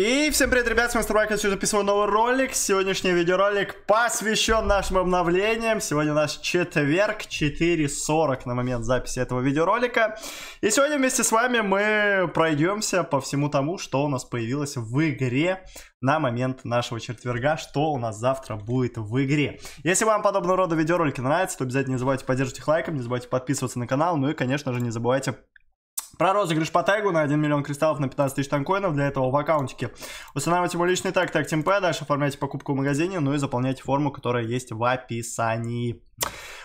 И всем привет, ребят, с вами Старбайк, я записываю новый ролик. Сегодняшний видеоролик посвящен нашим обновлениям. Сегодня наш четверг, 4.40 на момент записи этого видеоролика. И сегодня вместе с вами мы пройдемся по всему тому, что у нас появилось в игре на момент нашего четверга, что у нас завтра будет в игре. Если вам подобного рода видеоролики нравятся, то обязательно не забывайте поддерживать их лайком, не забывайте подписываться на канал, ну и, конечно же, не забывайте про розыгрыш по тегу на 1 миллион кристаллов на 15 тысяч танкоинов. Для этого в аккаунтике устанавливайте мой личный тег, тег Тимпэ, дальше оформляйте покупку в магазине, ну и заполняйте форму, которая есть в описании.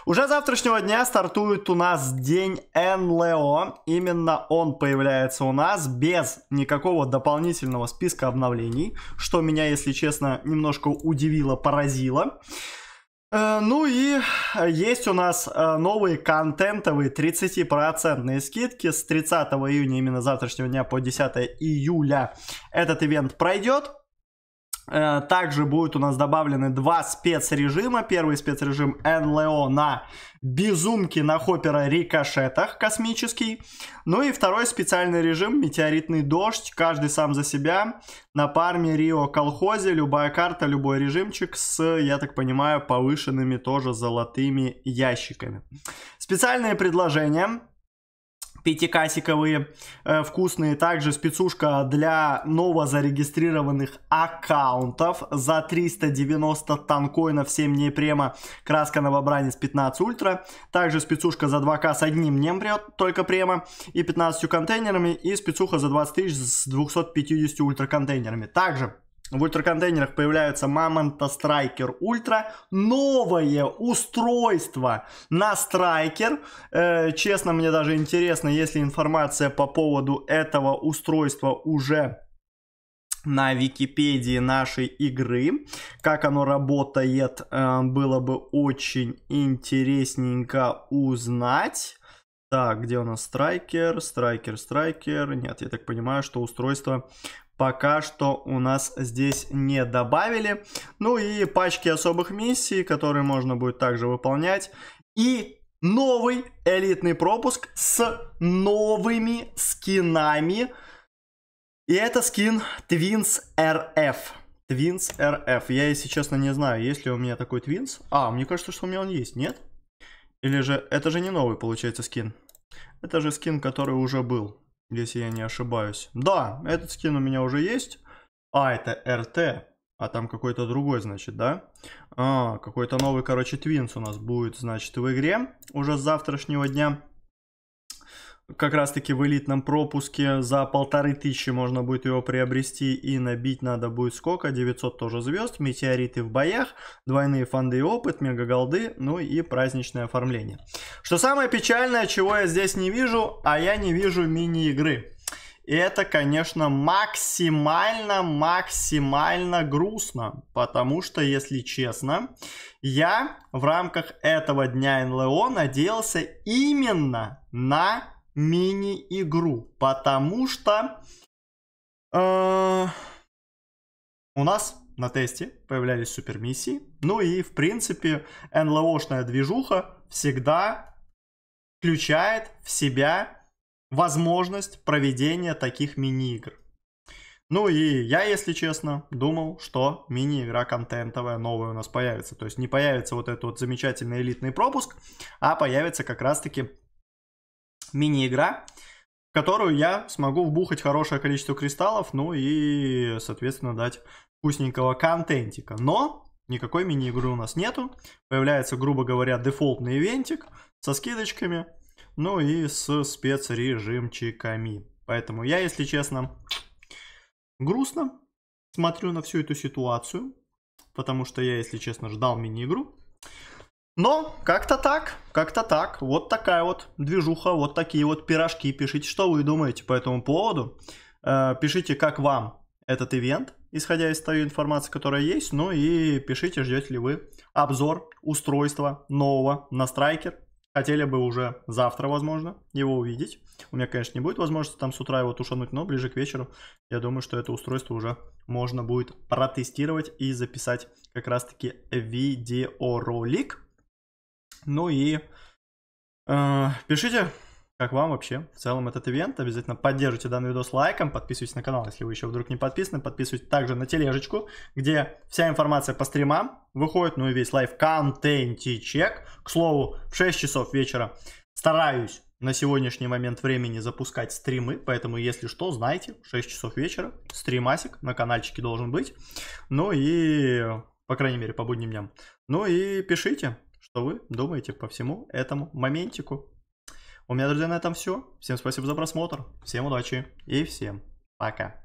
Уже завтрашнего дня стартует у нас день НЛО. Именно он появляется у нас без никакого дополнительного списка обновлений, что меня, если честно, немножко удивило, поразило. Э, ну и э, есть у нас э, новые контентовые 30% скидки с 30 июня, именно завтрашнего дня по 10 июля этот ивент пройдет. Э, также будет у нас добавлены два спецрежима. Первый спецрежим НЛО на безумке на хоппера рикошетах космический. Ну и второй специальный режим метеоритный дождь. Каждый сам за себя. На парме Рио колхозе любая карта, любой режимчик с, я так понимаю, повышенными тоже золотыми ящиками. Специальные предложения пятикасиковые э, вкусные. Также спецушка для новозарегистрированных аккаунтов за 390 танкоинов 7 дней према. Краска новобранец 15 ультра. Также спецушка за 2к с одним днем прет, только према и 15 контейнерами. И спецуха за 20 тысяч с 250 ультра контейнерами. Также в ультраконтейнерах появляются Мамонта Страйкер Ультра. Новое устройство на Страйкер. Э, честно, мне даже интересно, если информация по поводу этого устройства уже на Википедии нашей игры. Как оно работает, э, было бы очень интересненько узнать. Так, где у нас страйкер, страйкер, страйкер. Нет, я так понимаю, что устройство пока что у нас здесь не добавили. Ну и пачки особых миссий, которые можно будет также выполнять. И новый элитный пропуск с новыми скинами. И это скин Twins RF. Twins RF. Я, если честно, не знаю, есть ли у меня такой Twins. А, мне кажется, что у меня он есть, нет? Или же... Это же не новый, получается, скин. Это же скин, который уже был, если я не ошибаюсь. Да, этот скин у меня уже есть. А, это РТ. А там какой-то другой, значит, да? А, какой-то новый, короче, твинс у нас будет, значит, в игре уже с завтрашнего дня как раз-таки в элитном пропуске. За полторы тысячи можно будет его приобрести и набить надо будет сколько? 900 тоже звезд, метеориты в боях, двойные фанды и опыт, мега голды, ну и праздничное оформление. Что самое печальное, чего я здесь не вижу, а я не вижу мини-игры. И это, конечно, максимально-максимально грустно, потому что, если честно, я в рамках этого дня НЛО надеялся именно на мини-игру, потому что э, у нас на тесте появлялись супермиссии. Ну и, в принципе, НЛОшная движуха всегда включает в себя возможность проведения таких мини-игр. Ну и я, если честно, думал, что мини-игра контентовая новая у нас появится. То есть не появится вот этот вот замечательный элитный пропуск, а появится как раз-таки мини-игра, в которую я смогу вбухать хорошее количество кристаллов, ну и, соответственно, дать вкусненького контентика. Но никакой мини-игры у нас нету. Появляется, грубо говоря, дефолтный ивентик со скидочками, ну и с спецрежимчиками. Поэтому я, если честно, грустно смотрю на всю эту ситуацию, потому что я, если честно, ждал мини-игру. Но как-то так, как-то так. Вот такая вот движуха, вот такие вот пирожки. Пишите, что вы думаете по этому поводу. Э, пишите, как вам этот ивент, исходя из той информации, которая есть. Ну и пишите, ждете ли вы обзор устройства нового на Страйкер. Хотели бы уже завтра, возможно, его увидеть. У меня, конечно, не будет возможности там с утра его тушануть, но ближе к вечеру, я думаю, что это устройство уже можно будет протестировать и записать как раз-таки видеоролик ну и э, пишите, как вам вообще в целом этот ивент. Обязательно поддержите данный видос лайком, подписывайтесь на канал, если вы еще вдруг не подписаны. Подписывайтесь также на тележечку, где вся информация по стримам выходит, ну и весь лайв контентичек. К слову, в 6 часов вечера стараюсь на сегодняшний момент времени запускать стримы, поэтому, если что, знайте, 6 часов вечера, стримасик на каналчике должен быть. Ну и, по крайней мере, по будним дням. Ну и пишите, что вы думаете по всему этому моментику. У меня, друзья, на этом все. Всем спасибо за просмотр, всем удачи и всем пока.